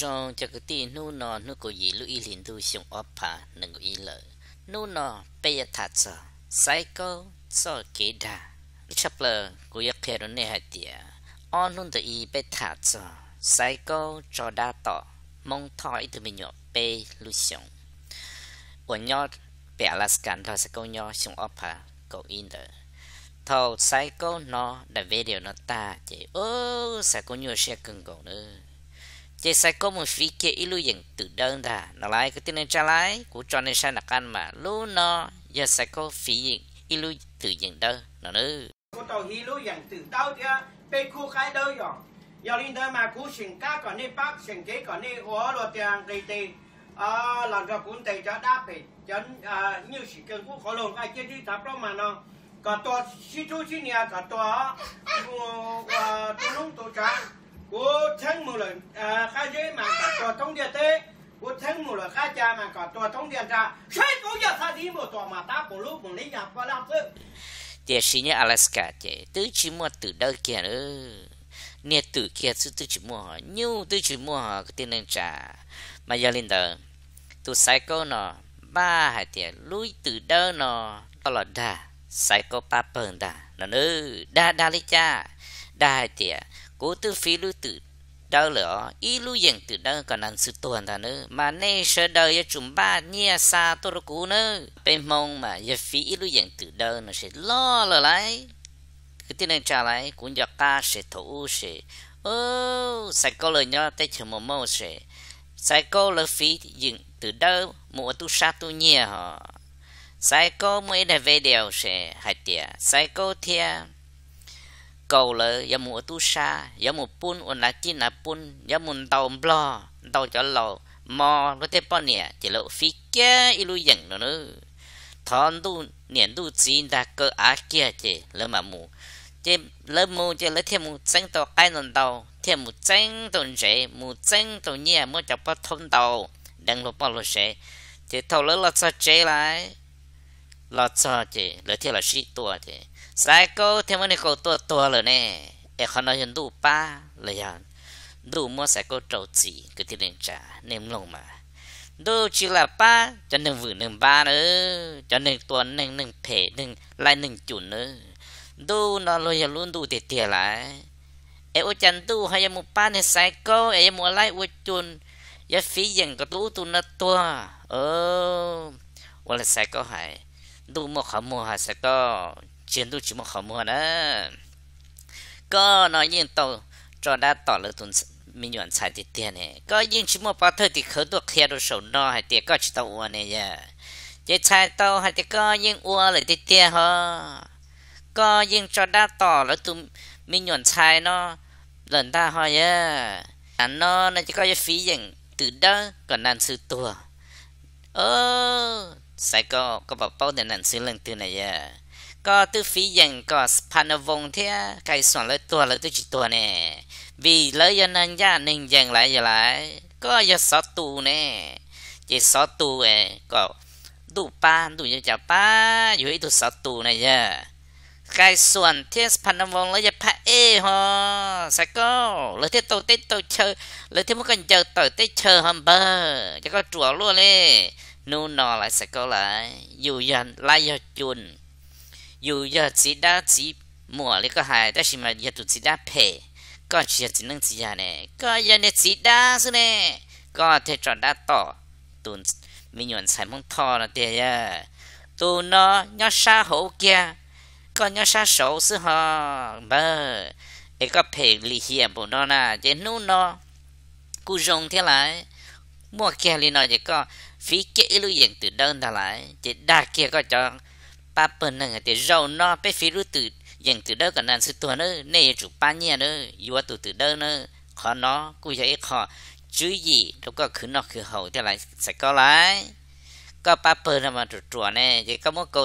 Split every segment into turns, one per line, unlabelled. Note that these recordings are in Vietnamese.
trong cho cái tin nu nọ nu có gì lu y liền tu xong ốp phá nâng y lợ nu nọ bây thật sợ sai cô sợ kế đà chấp lờ của giấc khe đó nè hạt tìa on luôn tự y bây thật sợ sai cô cho đa tọ mong thỏi từ mình nhỏ bê lu xong của nhỏ bé Alaska thôi sẽ câu nhỏ xong ốp phá câu in đỡ thầu sai cô nó đã về điều nó ta chỉ ô sẽ có nhiều sẽ cần cầu nữa chế sai có một phí kia ilu yên tự đơn ta nó lại cái tin trả lại của cho nên sai nạc ăn mà lu nó giờ sai có phí yên ilu tự yên đơn nó nữ
cô tàu ilu yên tự đâu thì bên khu khai đâu rồi giờ linh đơn mà cú sinh cá còn đi bắc sinh kế còn đi hóa lo tiền kỳ tì à làm cho cũng tì cho đáp bị chấn à ờ, nhiều sự kiện cũng khó lường ai chết đi tháp đó mà nó cả tòa sĩ chú sĩ nhà cả tòa ờ, tụ nông tụ trang cô thắng một lần à khai giới mà cả tòa thông điện tế cô thắng một lần khai cha mà cả tòa thông điện ra sai cô giờ sao đi một tòa mà ta của lúc một lấy nhà qua làm sự
chị xin nhé Alaska chị tứ chỉ mua từ đâu kia nữa nè từ kia chứ tứ chỉ mua nhiêu tứ chỉ mua họ cái tiền trả mà giờ lên đời tụ sai cô nó ba hai tiền lui từ đâu nó đó là đà sai cô ba bờn đà nó nữ đa đa lý cha đa hai tiền cố tư phí lưu tử đâu lỡ ý lưu diện từ đâu còn năng sự tuần ta nữa mà nay sợ đời cho chúng ba nia xa tôi rồi cũ nữa bên mong mà giờ phí ý lưu diện từ đâu nó sẽ lo lỡ lại cứ tin này trả lại cũng giờ ca sẽ thủ sẽ ô sai câu lời nhớ tay chờ một mâu sẽ sai câu lời phí dựng từ đâu một tu sa tu nia họ sai câu mới để về đều sẽ hại tiệt sai câu thiệt cầu là giờ mùa tu sa giờ mùa pun ôn là chi là pun giờ mùa tàu blo tàu cho lầu mò nó thế bao nè chỉ lộ phi kia ilu yeng nó nữa thon tu niệm tu chỉ là cơ á kia chỉ lỡ mà mù chỉ lỡ mù chỉ lỡ thêm mù tránh tàu cái nón tàu thêm mù tránh tàu rễ mù tránh tàu nhẹ mù cho bao thông tàu đang lộ bao lộ rễ chỉ thầu lỡ là sao chế lại là sao chỉ lỡ thêm là sĩ tua chỉ สายก็เทมันก็ตัวตัวเลยเนี่ยเอขอนยันดูป้าเลยยันดูมัวสายก็จู้จีก็ที่เรื่องจ้าเนมลงมา ดูชิลล์ป้าจะหนึ่งหนึ่งบ้านเออจะหนึ่งตัวหนึ่งหนึ่งเพหนึ่งลายหนึ่งจุดเออดูนอนลอยลุ่นดูเตี้ยๆไหลเอโอจันดูให้ยามุป้าในสายก็เอยมัวไล่วัวจุนยาฟีอย่างก็รู้ตัวนะตัว เออวันละสายก็หายดูมัวขมัวหาสายก็ chiến đấu chỉ một khó mua đó có nói nhiên tàu cho đã tỏ lỡ tuần mình nhuận xài thì tiền này có nhưng chỉ một bao thời thì khởi được kia đồ sổ no hay tiền có chỉ tàu uo này giờ à. chỉ xài tàu hay tiền có nhưng uo lại thì tiền ho có nhưng cho đã tỏ lỡ tụi mình nhuận xài nó lần ta ho giờ anh nó nó chỉ có cái phí dành từ đó còn làm sự tua ơ sai có có bảo bảo để làm sự lần từ này giờ à. ก็ตัวฟีเองก็สพันวงเทียไก่ส่วนเลยตัวเลยตัวจิตตัวเนี่ยวีเลยยันยญาหนึ่งยังหลายอย่างหลายก็ยัสตูเนี่ยจิอตูเอก็ดูป้าดูยังจะป้าอยู่ให้ตัวสตูเนี่ยไก่ส่วนเทียสพันวงเลยจะพะเอฮะสักก็เลยเทียตัวเต็ตัวเชอเลยเทียมกันเจอตัวเต็เชอฮัมเบอร์จะก็จั่วล้วนเลยนู่นนอหลายสักก็หลายอยู่ยันลายยจุน dù giờ chỉ đã chỉ mua lấy hại đó mà giờ chỉ đã phê có chỉ chỉ nâng chỉ giờ này có giờ chỉ đã này có thể chọn đã tỏ tụi nhận sai mong thọ là thế à tụi nó nhớ xa hậu kia có nhớ xa xấu xí họ bơ ấy có phê lì hiểm bộ nó nè chứ nú nó cú rồng thế lại mua kia lì nó chỉ có phí kỹ lưu diện từ đơn ta lại chỉ đa kia có chọn ป้าเปิดหนึ่งเด่เรานอไปฟิรุตุยังตื่นเด้อกันนั่นสุดตัวเนอเนยจุปัาญนี่เนออยู่ว่าตื่นตื่นเด้อเนอขอนอกูจะไอ้ขอจุยี่แล้วก็คือนอคือเห่าเท่ไรสักก็ไรก็ป้าเปิดมาตรวจตวเนี่ยจะก็มั่วกู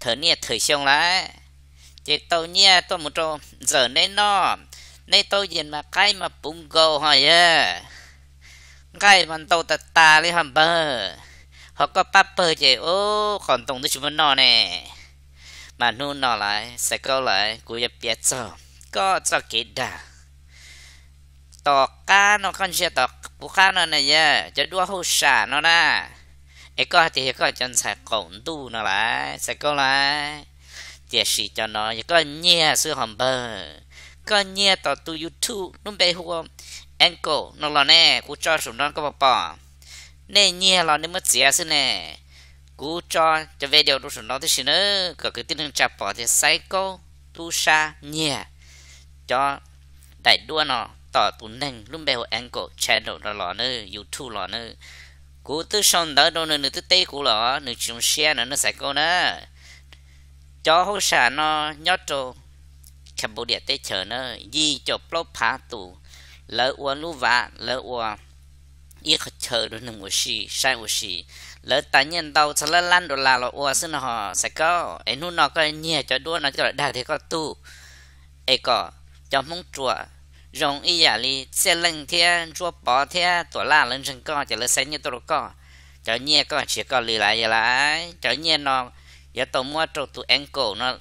เธอเนี่ยเธอเชียงไรจะตัวเนี่ยตัวมุโตเจอในนอในตัวเย็นมาใกล้มาปุ่งโกหอยเออใกล้มันโตตาตาเลยฮัมเบอร์ họ có bắp bơ chế ô còn tổng tôi chúng nó nè mà nu nó lại sẽ có lại của nhập biết cho có cho kỹ đà tỏ cá nó con sẽ tỏ bố cá nó này nhá cho đua hô xả nó nè ấy có thì có chân sẽ cổng tu nó lại sẽ có lại tiệt sĩ cho nó ấy có nhẹ sư hầm bơ, có nhẹ tỏ tu youtube nó bé anh ankle nó là nè cú cho sủng nó có bỏ bỏ nè nhẹ là nên mất dễ xin nè cú cho cho về điều đó số nó thì xin nữa có cái tin hướng chạp bỏ thì sai câu, tu sa nhẹ cho đại đua nó tỏ tụ nâng lúc bèo anh cổ channel đó là nơi youtube là nơi cú tư son đó đâu nơi tư tây cú là nơi chung share nó nó sai câu nè, cho hỗ trợ nó nhót trâu Cambodia tây chờ nó gì cho plop phá tụ lỡ uo lú vạ lỡ uo ít chờ nó nằm ngồi xì sai ngồi xì lỡ ta nhân đâu sẽ lỡ lan đồ là lo ua xin họ sẽ có ấy nu nó có nhẹ cho đua nó cho đạt thì có tu ấy có cho mong chùa rồng y giả li xe lưng thế chùa bỏ thế tổ la lên chân co cho lỡ xe như tổ co cho nhẹ có chỉ có lì lại vậy lại cho nhẹ nó giờ tôi mua trâu tụ cổ nó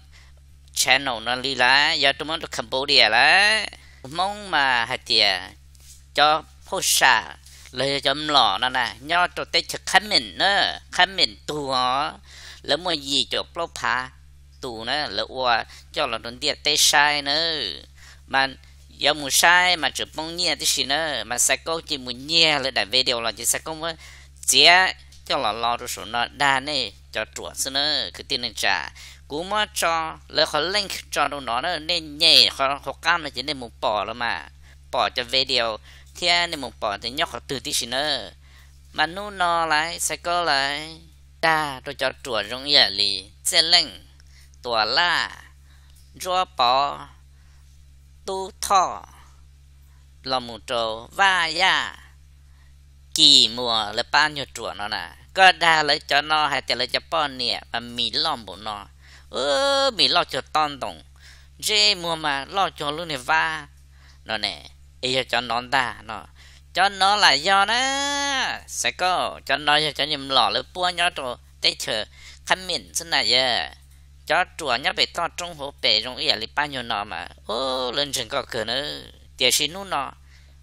channel nó lì lại giờ tôi muốn Cambodia lại mong mà hạt tiền cho post เลยจำหล่อนะนะย่อตัวเตชะคัมเมนเนอคมเมนตัวแล้วมวยยีจบปลพาตูนะ แล้วอ่าเจ้าหล่อดนเดียเตชายเนอมันยามูชายมาจุดปงเงียที่สิเนอมันสักกจีมุเงียแลยแด่เวเดียวเราจะสักก็ว่าเจ้าเจ้าหล่อรอดูสนดานเนี่ยจะตรวจเนอคือตีนจ่ากูมาจอ แล้วเขาเล่นจอตรงนอนเน่เนี่ยเขาหกกล้ามเลยจะได้มุปอแล้วมาปอจะเวเดียว thiên nên một bỏ thì nhóc từ tí xí nữa mà nu nó lại sẽ có lại ta rồi cho chùa rong nhà lì xe lệnh tòa la rùa bò tu thọ lòng mù trầu va ya dạ, kỳ mùa là ba nhiêu chùa nó nè có đa lấy cho nó hay tiền lấy cho bọn nè mà mì lòng bộ nó ơ mì lo cho ton tổng dê mùa mà lo cho luôn này va nó nè ý cho nó ta nó cho nó là do đó sẽ có cho nó cho nhầm lọ lửa bua nhau rồi để chờ khăn miệng xin này giờ cho chùa nhá bị to trong hồ bể trong ý là bao nhiêu nó mà ô lên trên có cửa nữa tiền xin nu nó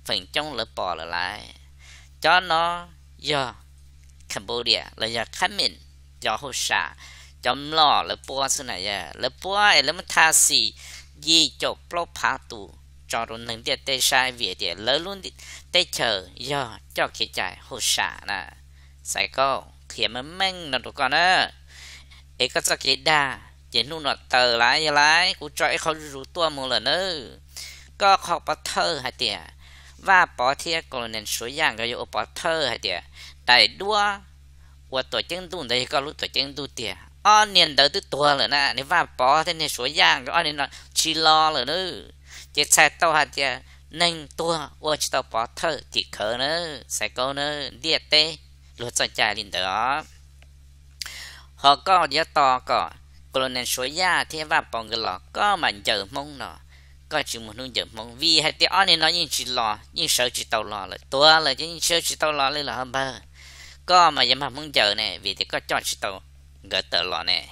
phần trong lỡ bỏ lửa lại cho nó do Cambodia là do khăn miệng do hồ sa chấm lọ lửa bua xin này giờ lửa bua ấy lửa tha gì gì chụp lốp phá tù จอรุนหนึ่งเดียดเตชายเวียเดียเลอรุ่นเตเชอร์ย่อเจ้าเขียนใจหุษานะใส่ก็เขียนมันแม่งนะทุกคนนะเอกสกะคิดได้เย็นนู่นนัดเตอร์ไล่ไล่กูจอยเขารู้ตัวมึงเลยเนอก็ขอบปะเทอร์ฮะเดียว่าปอเทียกรณ์เนียสวยางก็อยู่ปอเทอร์ฮะเดียแต่ด้วยว่าตัวเจังดูได้ก็รู้ตัวเจังดูเตียอ้อนเนียนเดอร์ตัวเลยนะในว่าปอเทียนสวยางก็อ้อนเนียนชิลล์เลยเนอ chỉ sai tàu hạt giờ à, nâng tua ô chỉ tàu bỏ thơ chỉ khờ nữa sai câu nữa điệt tê luật sai trái liền đó họ có nhớ to có cô nên số ya thế và bọn người lọ có mà giờ mong nó có chỉ muốn nung giờ mong vì hay tiếng anh nên nói những chỉ lọ những sợ chỉ tàu lọ là tua là những sợ chỉ tàu lọ lên là hơn bơ có mà giờ dạ mà mong giờ này vì thì có chọn chỉ tàu gỡ tờ lọ này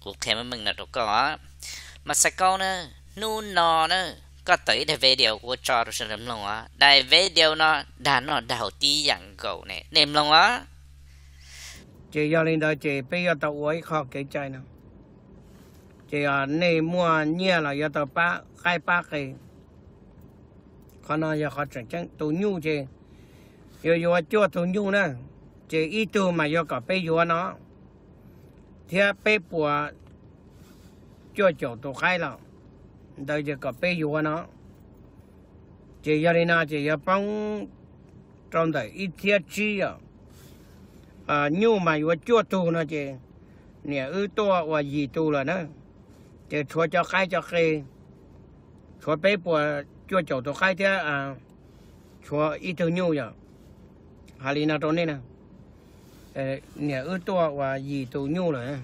cuộc thế mà mình là đâu có mà sai câu nữa nun nọ nó có tới để điều của cho rồi sẽ làm lòng á đại điều nó đã nó đào tí dạng cầu này nêm lòng á
chị cho lên đó chị bây giờ tao uống khó cái chai nào chị ở à, nề mua nhia là giờ tao ba khai ba cái khó nó giờ khó chuyện chẳng tụ nhu chị giờ giờ chưa tụ nhu nè, chị ít tu mà giờ có bây giờ nó thì bây bùa chưa chỗ tụ khai lòng 大这个别冤呢，这伢人啊，这一帮，装的一伊鸡呀，啊，牛嘛，有脚兔那些，伢耳朵我耳朵了呢，这撮脚海脚黑，撮背部脚脚都黑的啊，撮一头牛呀，哪里那种呢？呃，伢耳朵我耳朵牛了。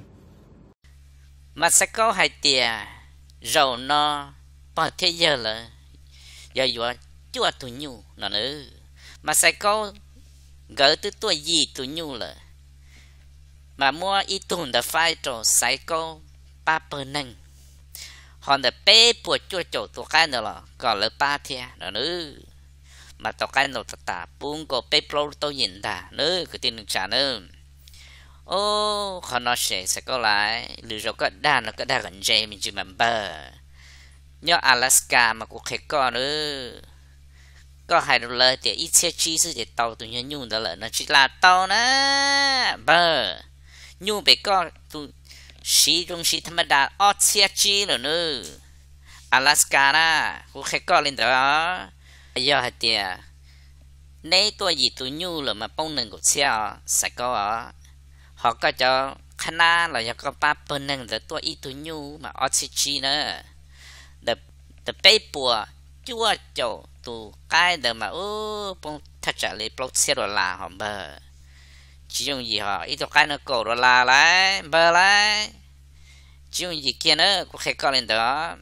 墨西哥海点？rầu nó bỏ thế giờ là giờ giờ chưa tụi nhu nó nữa, mà sẽ có gỡ từ tuổi gì tụi nhu là mà mua ít tuần đã phải cho sẽ có ba bờ nâng hoặc đã bê bùa chúa chỗ tụi cái nữa là còn là ba thế nó nữa, mà tụi cái nó tụi ta buông có bê bùa tôi nhìn ta nữ cái tin trả nữ ô khó nó sẽ sẽ có lại nó có gần dây mình nhớ Alaska mà cũng khẽ có nữa có hai đô la thì chi sư tàu tụi nhớ nhung đó là nó chỉ là tàu nè bờ nhung bị có tụi sĩ trung sĩ thầm đà ót xe chi rồi nữa Alaska nè cũng khẽ có lên đó giờ hạt tiền tôi gì tụi nhung là mà bông nâng của xe à, sẽ có à, họ có cho khana là có ba bên năng, là tôi ít tôi nhu mà oxygen nữa the the paper chúa chỗ tụ cái đời mà ô bông thật trả lời bông xe rồi là họ bờ chỉ dùng gì họ ít cái nó cổ rồi la lại bờ lại chỉ dùng gì kia nữa cũng hay có lên đó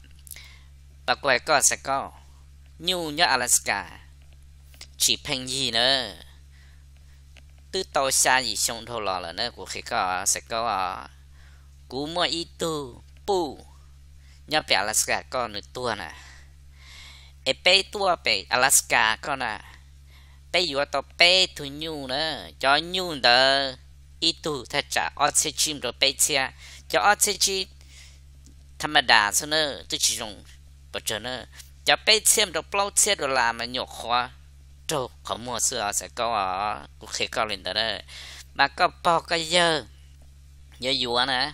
và quay có sẽ có như nhớ Alaska chỉ penny nữa từ tàu xa gì xong thôi là là nữa của khi có à, sẽ có à cú mơ y tu pu nhập về Alaska con nữa tua nè e pe tua pe Alaska con à. nè pe yu to pe tu nhu nữa cho nhu đờ y tu thật trả chim rồi pe chia cho chim, thầm đà xong nữa tôi chỉ dùng bật chờ nữa cho pe chia rồi plau chia rồi làm mà nhổ khoa trâu có mùa xưa sẽ có ở cuộc khi có lên tới mà có bao cái giờ giờ dù nè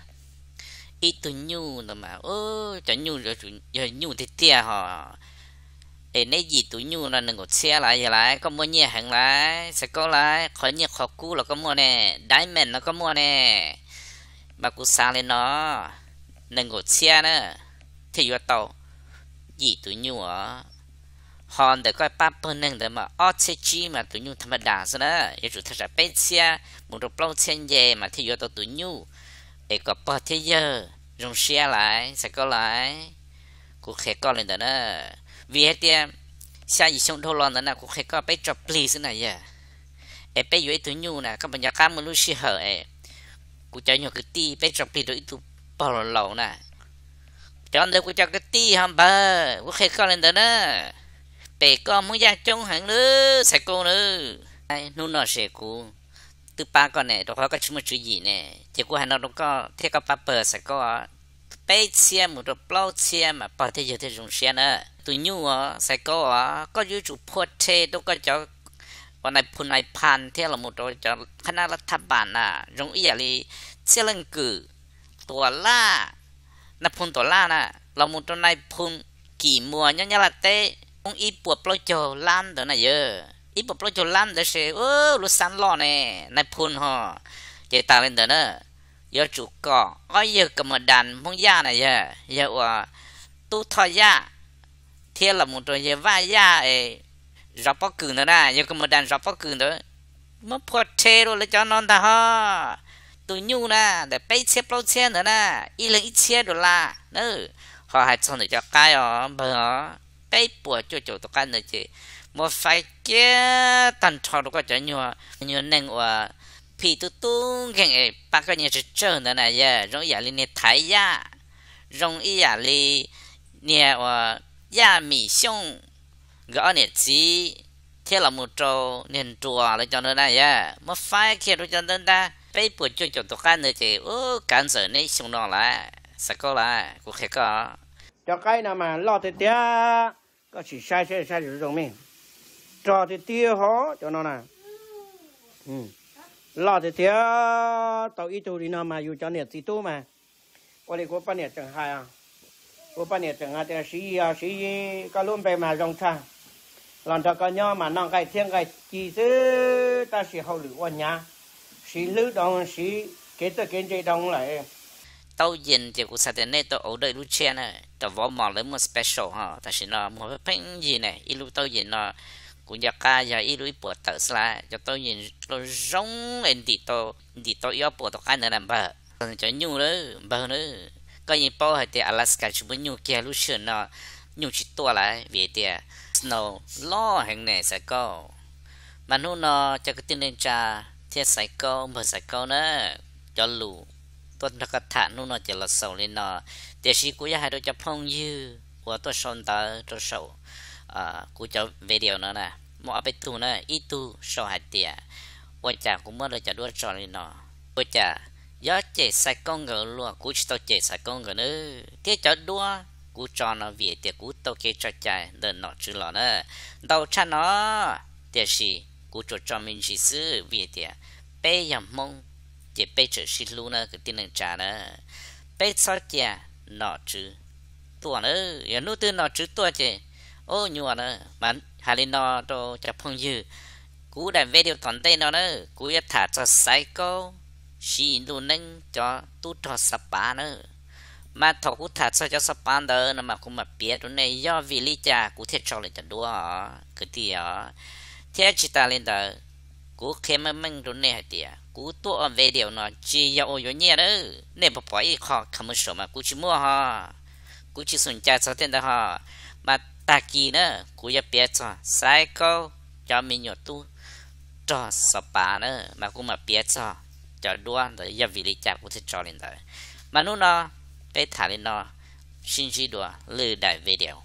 ít tu nhu là mà ô cho nhu rồi giờ nhu thì tia họ để nấy gì tu nhu là đừng có xe lại giờ lại có mua nhà hàng lại sẽ có lại khỏi nhà khó cũ là có mua nè đáy mền là có mua nè mà cũng xa lên nó đừng có xe nữa thì vừa tàu gì tu nhu ở hòn để coi ba bên nâng để mà ở chế chi mà tụi nhu thầm đà sao đó yêu chủ thật là bé xe muốn được plong chen về mà thì yêu tao tụi nhu để có bao thế giờ dùng xe lại sẽ có lại cụ khé có lên đó đó vì hết tiệm xa gì xong thô lon nữa, nè cũng khé có bé cho please này giờ em bé dưới tụi nhu nè các bạn nhà cá mà lúc xí hở em cũng cho nhu cái ti bé cho please rồi tụi bao lâu nè cho anh được cũng cho cái ti hả bà cụ khé có lên đó nè bè con muốn ra trong hẳn nữa sẽ cô nữa ai nô nọ sẽ cô từ ba con này đó có chúng một chữ gì nè chỉ cô hà nó đâu có thế có ba bờ sẽ có bé xe một đồ bao xe mà bao thế giờ thế dùng xe nữa tụi nhu á sẽ có á có dư chủ phô thế đâu có cho còn này phun này pan thế là một đồ cho khả năng tháp bản à giống ý là xe lưng la na phun tổ la là một đồ này phun kỳ mùa nhá nhá là ông ít bùa blo cho lan đó này giờ ít bùa blo cho lan đó sẽ ơ lu san lo nè này phun ho chế ta lên đó nữa giờ chủ cọ có giờ cầm một đàn phong gia này giờ giờ à tu thoi gia thế là một rồi giờ vai gia ấy rập bóc cứng đó nè giờ cầm một đàn rập bóc cứng đó mất phật thế rồi lấy cho non ta ha tụi nhu nè để bay xe bao xe nữa nè ít lần ít xe rồi là nữa họ hay cho để cho cái ở bờ cái bùa cho chỗ tôi căn này chứ một phải cái tần trò nó có chở nhiều nhua nâng của phi tu tu gần ấy ba cái này chơi chơi nữa này giờ rồi giờ lên thái ya rồi giờ lên nhà của ya mi xong gõ nè chỉ thế là một trâu nên chùa là cho nó này ya một phải kia cho nó ra cái bùa cho chỗ tôi căn này chứ ô cản trở này xong đó lại, sao có lại, cũng phải có
cho cái nào mà lo thì tiếc ก็สิใช้ใช้ใช้อยู่ตรงนี้จอที่เตี้ยหอจอนั่นน่ะอืมลอที่เตี้ยตัวอีตูดีน่ะมาอยู่จอเนี่ยสีตู้มาวันนี้กูปั้นเนี่ยจังหายอ่ะกูปั้นเนี่ยจังหายแต่สีอ่ะสีก็ลุ่มไปมาจงชาหลังจากก็ย่อมานั่งไก่เที่ยงไก่จีซื้อตาสีเขาหรือวันยาสีลื้อดองสีเกิดตัวเกิดใจดองไหล
tàu dình thì cũng sẽ đến đây tàu ở đây lúc xe này tờ vỏ mò lấy mà special ha ta xin là một cái gì này ít lúc tôi gì là cũng giờ ca giờ ilu bộ tờ sla cho tôi nhìn nó giống anh đi tôi đi tôi yếu bộ tôi cái này làm bờ cho nhu nữa bờ nữa coi như bao hay thì Alaska chúng mình nhu kia lúc xưa nó nhu chỉ tua lại về thì à, snow lo hàng này sẽ có mà nó nó cho cái tin lên cha thiết sai câu mà sai câu nữa cho lù tuần nó có thả nó nó chỉ là sầu lên nó แต่สิ่งกูอยากให้เราจะพงยือว่าตัวชนตาตัวเสาอ่ากูจะวิดีโอนั่นนะมอเอาไปตูนะอีตูสหัดเตียว่าจากกูเมื่อเราจะด้วยจอเลยเนาะว่าจะยอดเจ็ดใส่กล้องกันลัวกูจะตัวเจ็ดใส่กล้องกันเนอเกี่ยจะด้วยกูจอนะเวียเตียกูตัวเกี่ยจะใจเดินหนอจือหล่อเนอเดาชันเนาะเตียสิกูจะจอมินชีซื้อเวียเตียเป้ยำมงเจ็บเป้เจอชิลูนะคือตีหนึ่งจานะเป้ซอเกีย nọ chứ tua nữa giờ nút tư nọ chứ tua chứ ô nhua nữa mà hà lên nọ đồ chập phong dư cú đại về điều toàn tây nọ nữa cú yết thả cho sai cô xì lu nâng cho tu cho sapa nữa mà thọ cú thả cho cho sapa đó mà cũng mà biết chỗ này do vì lý cha cú thiệt cho lên cho đua cái gì ở thế chỉ ta lên đó cú khen mà mình chỗ này tiệt cú tua về điều nó chỉ yêu yêu nhẹ đó bà bỏ ít khó không mà cú chỉ mua ha cú chỉ sùng cha cho tên đó ha mà ta kỳ nữa cú ya biết cho sai câu cho mình nhột tu cho sập bà nữa mà cú mà biết cho cho đua rồi ya vì lý cha cú thích cho lên đó mà nó nó cái thằng lên nó xin chỉ đua đại về điều